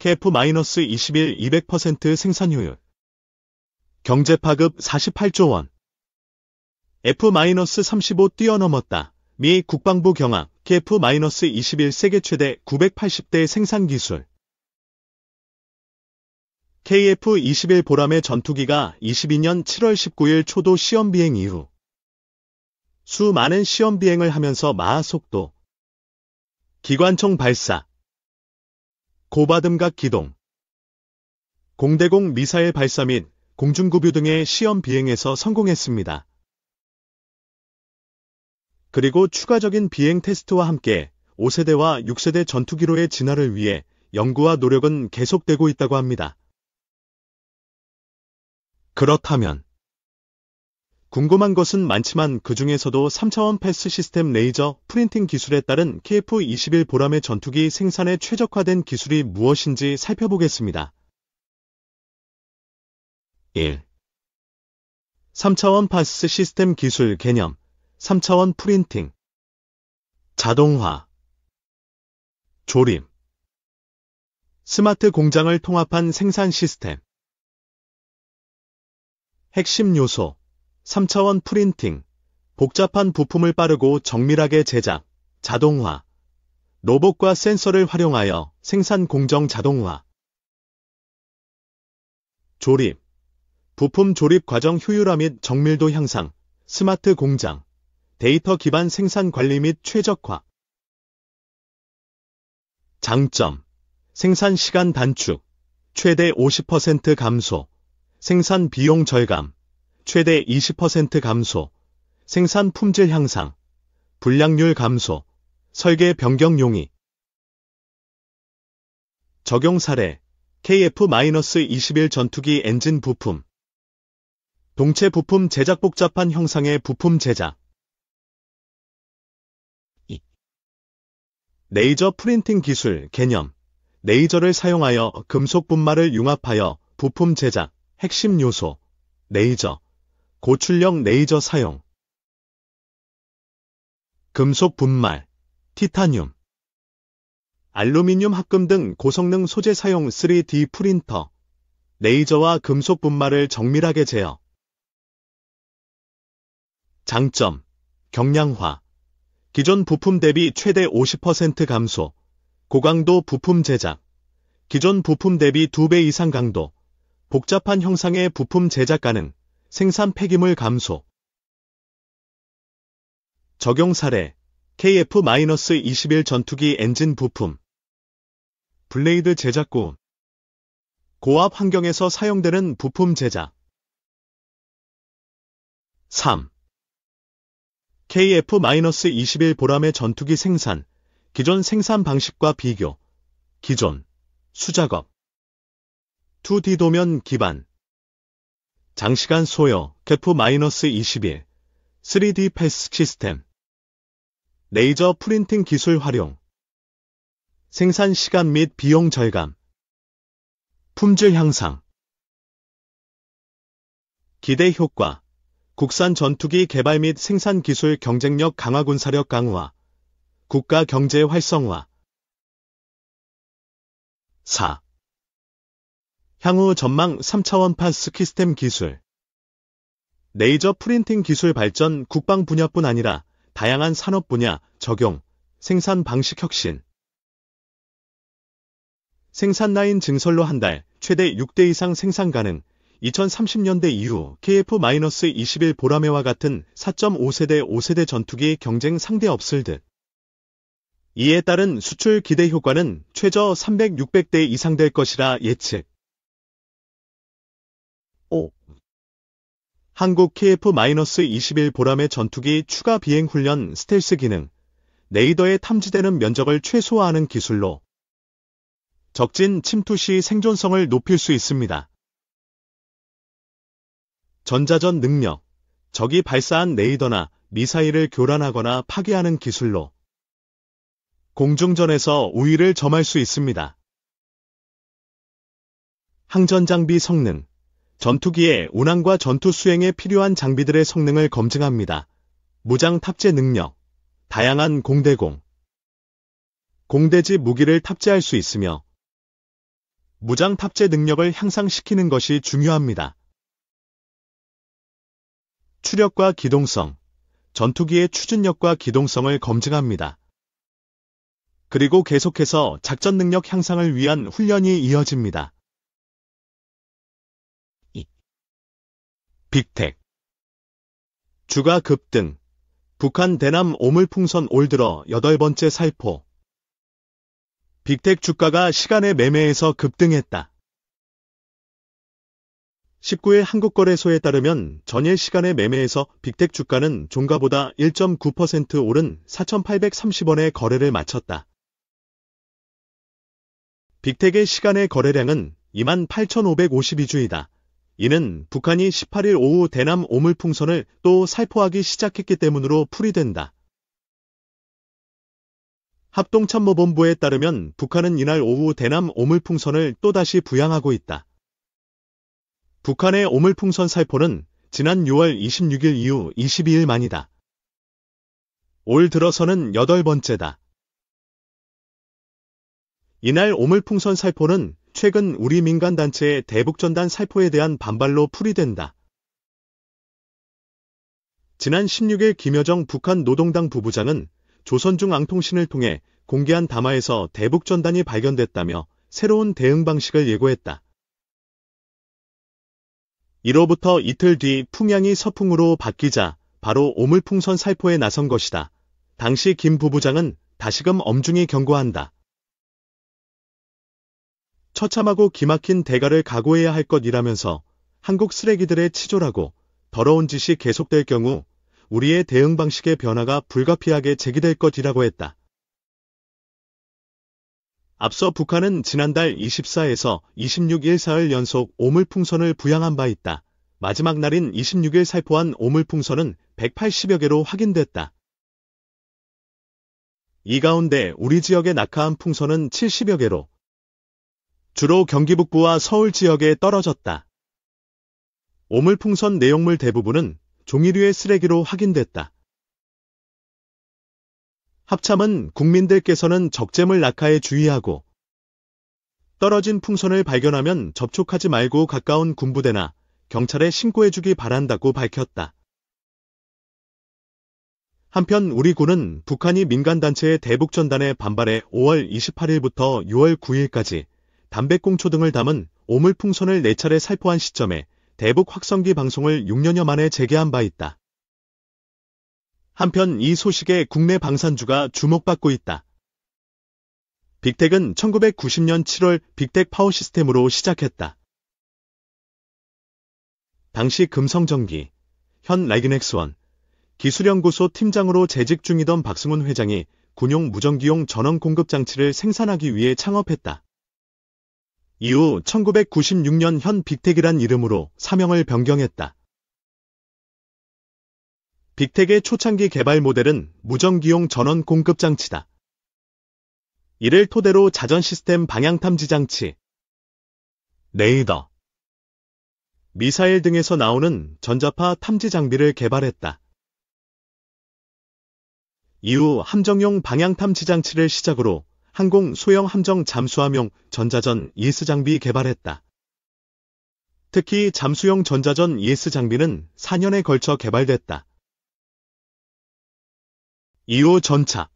KF-21 200% 생산효율 경제파급 48조 원 F-35 뛰어넘었다. 미 국방부 경악 KF-21 세계 최대 980대 생산 기술 KF-21 보람의 전투기가 22년 7월 19일 초도 시험 비행 이후 수많은 시험 비행을 하면서 마하 속도, 기관총 발사, 고바듬각 기동, 공대공 미사일 발사 및공중구비 등의 시험 비행에서 성공했습니다. 그리고 추가적인 비행 테스트와 함께 5세대와 6세대 전투기로의 진화를 위해 연구와 노력은 계속되고 있다고 합니다. 그렇다면 궁금한 것은 많지만 그 중에서도 3차원 패스 시스템 레이저 프린팅 기술에 따른 KF-21 보람의 전투기 생산에 최적화된 기술이 무엇인지 살펴보겠습니다. 1. 3차원 패스 시스템 기술 개념 3차원 프린팅 자동화 조립 스마트 공장을 통합한 생산 시스템 핵심 요소 3차원 프린팅, 복잡한 부품을 빠르고 정밀하게 제작, 자동화, 로봇과 센서를 활용하여 생산 공정 자동화, 조립, 부품 조립 과정 효율화 및 정밀도 향상, 스마트 공장, 데이터 기반 생산 관리 및 최적화, 장점, 생산 시간 단축, 최대 50% 감소, 생산 비용 절감, 최대 20% 감소, 생산 품질 향상, 불량률 감소, 설계 변경 용이. 적용 사례 KF-21 전투기 엔진 부품 동체 부품 제작 복잡한 형상의 부품 제작 레이저 프린팅 기술 개념 레이저를 사용하여 금속 분말을 융합하여 부품 제작 핵심 요소 레이저 고출력 레이저 사용 금속 분말, 티타늄, 알루미늄 합금 등 고성능 소재 사용 3D 프린터, 레이저와 금속 분말을 정밀하게 제어. 장점, 경량화, 기존 부품 대비 최대 50% 감소, 고강도 부품 제작, 기존 부품 대비 2배 이상 강도, 복잡한 형상의 부품 제작 가능, 생산 폐기물 감소 적용 사례 KF-21 전투기 엔진 부품 블레이드 제작고 고압 환경에서 사용되는 부품 제작 3. KF-21 보람의 전투기 생산 기존 생산 방식과 비교 기존 수작업 2D 도면 기반 장시간 소요, 개프-21, 3D 패스 시스템, 레이저 프린팅 기술 활용, 생산 시간 및 비용 절감, 품질 향상, 기대 효과, 국산 전투기 개발 및 생산 기술 경쟁력 강화 군사력 강화, 국가 경제 활성화. 4. 향후 전망 3차원파 스키스템 기술 레이저 프린팅 기술 발전 국방 분야뿐 아니라 다양한 산업 분야 적용, 생산 방식 혁신 생산 라인 증설로 한 달 최대 6대 이상 생산 가능 2030년대 이후 KF-21 보라매와 같은 4.5세대 5세대 전투기 경쟁 상대 없을 듯 이에 따른 수출 기대 효과는 최저 300, 600대 이상 될 것이라 예측. 한국 KF-21 보람의 전투기 추가 비행 훈련 스텔스 기능, 레이더에 탐지되는 면적을 최소화하는 기술로 적진 침투 시 생존성을 높일 수 있습니다. 전자전 능력, 적이 발사한 레이더나 미사일을 교란하거나 파괴하는 기술로 공중전에서 우위를 점할 수 있습니다. 항전 장비 성능 전투기의 운항과 전투 수행에 필요한 장비들의 성능을 검증합니다. 무장 탑재 능력, 다양한 공대공, 공대지 무기를 탑재할 수 있으며 무장 탑재 능력을 향상시키는 것이 중요합니다. 추력과 기동성, 전투기의 추진력과 기동성을 검증합니다. 그리고 계속해서 작전 능력 향상을 위한 훈련이 이어집니다. 빅텍 주가 급등 북한 대남 오물풍선 올 들어 여덟 번째 살포 빅텍 주가가 시간의 매매에서 급등했다. 19일 한국거래소에 따르면 전일 시간의 매매에서 빅텍 주가는 종가보다 1.9% 오른 4 8 3 0원의 거래를 마쳤다. 빅텍의 시간의 거래량은 28,552주이다. 이는 북한이 18일 오후 대남 오물풍선을 또 살포하기 시작했기 때문으로 풀이된다. 합동참모본부에 따르면 북한은 이날 오후 대남 오물풍선을 또다시 부양하고 있다. 북한의 오물풍선 살포는 지난 6월 26일 이후 22일 만이다. 올 들어서는 여덟 번째다. 이날 오물풍선 살포는 최근 우리 민간단체의 대북전단 살포에 대한 반발로 풀이된다. 지난 16일 김여정 북한 노동당 부부장은 조선중 앙통신을 통해 공개한 담화에서 대북전단이 발견됐다며 새로운 대응 방식을 예고했다. 이로부터 이틀 뒤 풍향이 서풍으로 바뀌자 바로 오물풍선 살포에 나선 것이다. 당시 김 부부장은 다시금 엄중히 경고한다. 처참하고 기막힌 대가를 각오해야 할 것이라면서 한국 쓰레기들의 치졸하고 더러운 짓이 계속될 경우 우리의 대응 방식의 변화가 불가피하게 제기될 것이라고 했다. 앞서 북한은 지난달 24에서 26일 사흘 연속 오물풍선을 부양한 바 있다. 마지막 날인 26일 살포한 오물풍선은 180여 개로 확인됐다. 이 가운데 우리 지역에 낙하한 풍선은 70여 개로 주로 경기 북부와 서울 지역에 떨어졌다. 오물풍선 내용물 대부분은 종이류의 쓰레기로 확인됐다. 합참은 국민들께서는 적재물 낙하에 주의하고 떨어진 풍선을 발견하면 접촉하지 말고 가까운 군부대나 경찰에 신고해주기 바란다고 밝혔다. 한편 우리 군은 북한이 민간단체의 대북전단에 반발해 5월 28일부터 6월 9일까지 담배꽁초 등을 담은 오물풍선을 4차례 살포한 시점에 대북 확성기 방송을 6년여 만에 재개한 바 있다. 한편 이 소식에 국내 방산주가 주목받고 있다. 빅텍은 1990년 7월 빅텍 파워 시스템으로 시작했다. 당시 금성전기, 현 라이그넥스원, 기술연구소 팀장으로 재직 중이던 박승훈 회장이 군용 무전기용 전원 공급 장치를 생산하기 위해 창업했다. 이후 1996년 현 빅텍이란 이름으로 사명을 변경했다. 빅텍의 초창기 개발 모델은 무전기용 전원 공급 장치다. 이를 토대로 자전 시스템 방향 탐지 장치, 레이더, 미사일 등에서 나오는 전자파 탐지 장비를 개발했다. 이후 함정용 방향 탐지 장치를 시작으로 항공 소형 함정 잠수함용 전자전 예스 장비 개발했다. 특히 잠수용 전자전 예스 장비는 4년에 걸쳐 개발됐다. 2호 전차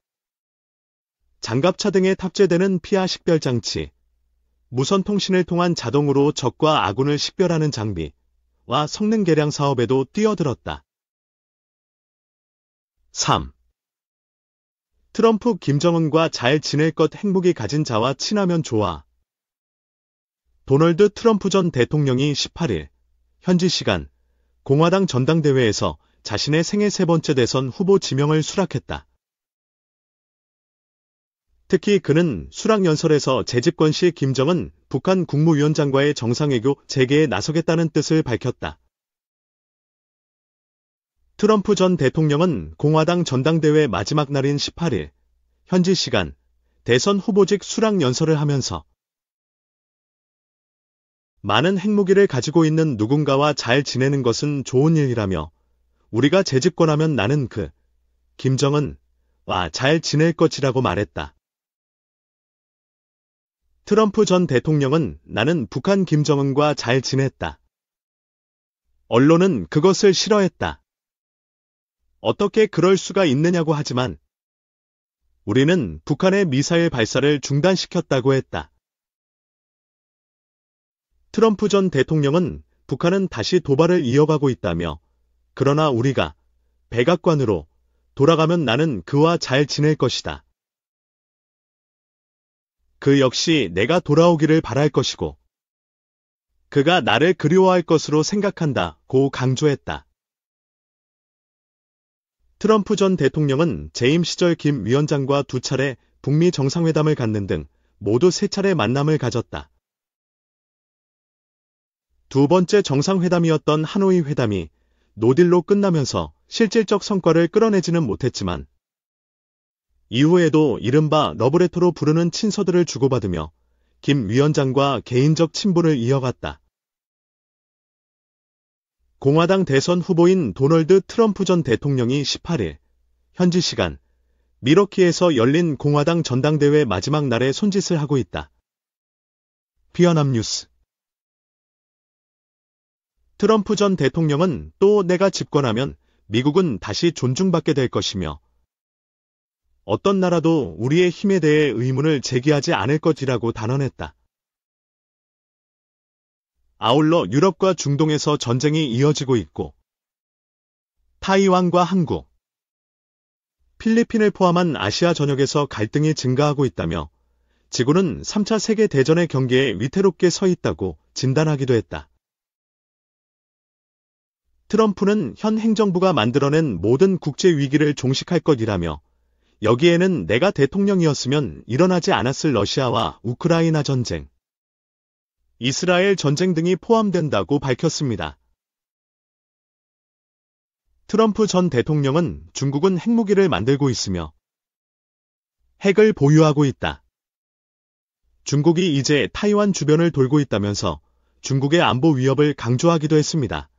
장갑차 등에 탑재되는 피아 식별 장치, 무선 통신을 통한 자동으로 적과 아군을 식별하는 장비와 성능 개량 사업에도 뛰어들었다. 3. 트럼프 김정은과 잘 지낼 것 행복이 가진 자와 친하면 좋아. 도널드 트럼프 전 대통령이 18일 현지 시간 공화당 전당대회에서 자신의 생애 세 번째 대선 후보 지명을 수락했다. 특히 그는 수락 연설에서 재집권 시 김정은 북한 국무위원장과의 정상외교 재개에 나서겠다는 뜻을 밝혔다. 트럼프 전 대통령은 공화당 전당대회 마지막 날인 18일 현지 시간 대선 후보직 수락 연설을 하면서 많은 핵무기를 가지고 있는 누군가와 잘 지내는 것은 좋은 일이라며 우리가 재집권하면 나는 그 김정은 와 잘 지낼 것이라고 말했다. 트럼프 전 대통령은 나는 북한 김정은과 잘 지냈다. 언론은 그것을 싫어했다. 어떻게 그럴 수가 있느냐고 하지만 우리는 북한의 미사일 발사를 중단시켰다고 했다. 트럼프 전 대통령은 북한은 다시 도발을 이어가고 있다며 그러나 우리가 백악관으로 돌아가면 나는 그와 잘 지낼 것이다. 그 역시 내가 돌아오기를 바랄 것이고 그가 나를 그리워할 것으로 생각한다 고 강조했다. 트럼프 전 대통령은 재임 시절 김 위원장과 두 차례 북미 정상회담을 갖는 등 모두 세 차례 만남을 가졌다. 두 번째 정상회담이었던 하노이 회담이 노딜로 끝나면서 실질적 성과를 끌어내지는 못했지만 이후에도 이른바 러브레터로 부르는 친서들을 주고받으며 김 위원장과 개인적 친분을 이어갔다. 공화당 대선 후보인 도널드 트럼프 전 대통령이 18일 현지 시간 미러키에서 열린 공화당 전당대회 마지막 날에 손짓을 하고 있다. 피어남 뉴스 트럼프 전 대통령은 또 내가 집권하면 미국은 다시 존중받게 될 것이며 어떤 나라도 우리의 힘에 대해 의문을 제기하지 않을 것이라고 단언했다. 아울러 유럽과 중동에서 전쟁이 이어지고 있고 타이완과 한국, 필리핀을 포함한 아시아 전역에서 갈등이 증가하고 있다며 지구는 3차 세계 대전의 경계에 위태롭게 서 있다고 진단하기도 했다. 트럼프는 현 행정부가 만들어낸 모든 국제 위기를 종식할 것이라며 여기에는 내가 대통령이었으면 일어나지 않았을 러시아와 우크라이나 전쟁, 이스라엘 전쟁 등이 포함된다고 밝혔습니다. 트럼프 전 대통령은 중국은 핵무기를 만들고 있으며 핵을 보유하고 있다. 중국이 이제 타이완 주변을 돌고 있다면서 중국의 안보 위협을 강조하기도 했습니다.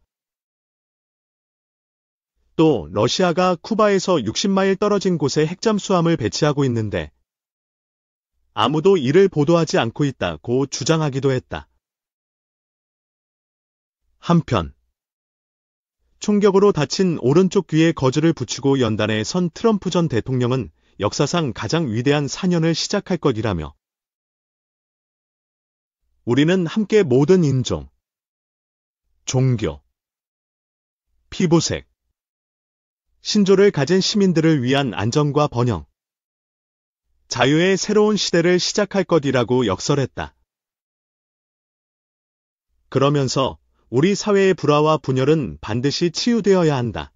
또 러시아가 쿠바에서 60마일 떨어진 곳에 핵잠수함을 배치하고 있는데 아무도 이를 보도하지 않고 있다고 주장하기도 했다. 한편 총격으로 다친 오른쪽 귀에 거즈를 붙이고 연단에 선 트럼프 전 대통령은 역사상 가장 위대한 4년을 시작할 것이라며 우리는 함께 모든 인종, 종교, 피부색, 신조를 가진 시민들을 위한 안전과 번영, 자유의 새로운 시대를 시작할 것이라고 역설했다. 그러면서 우리 사회의 불화와 분열은 반드시 치유되어야 한다.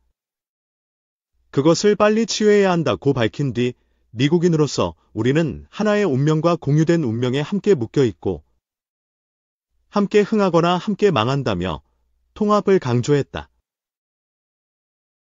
그것을 빨리 치유해야 한다고 밝힌 뒤 미국인으로서 우리는 하나의 운명과 공유된 운명에 함께 묶여 있고 함께 흥하거나 함께 망한다며 통합을 강조했다.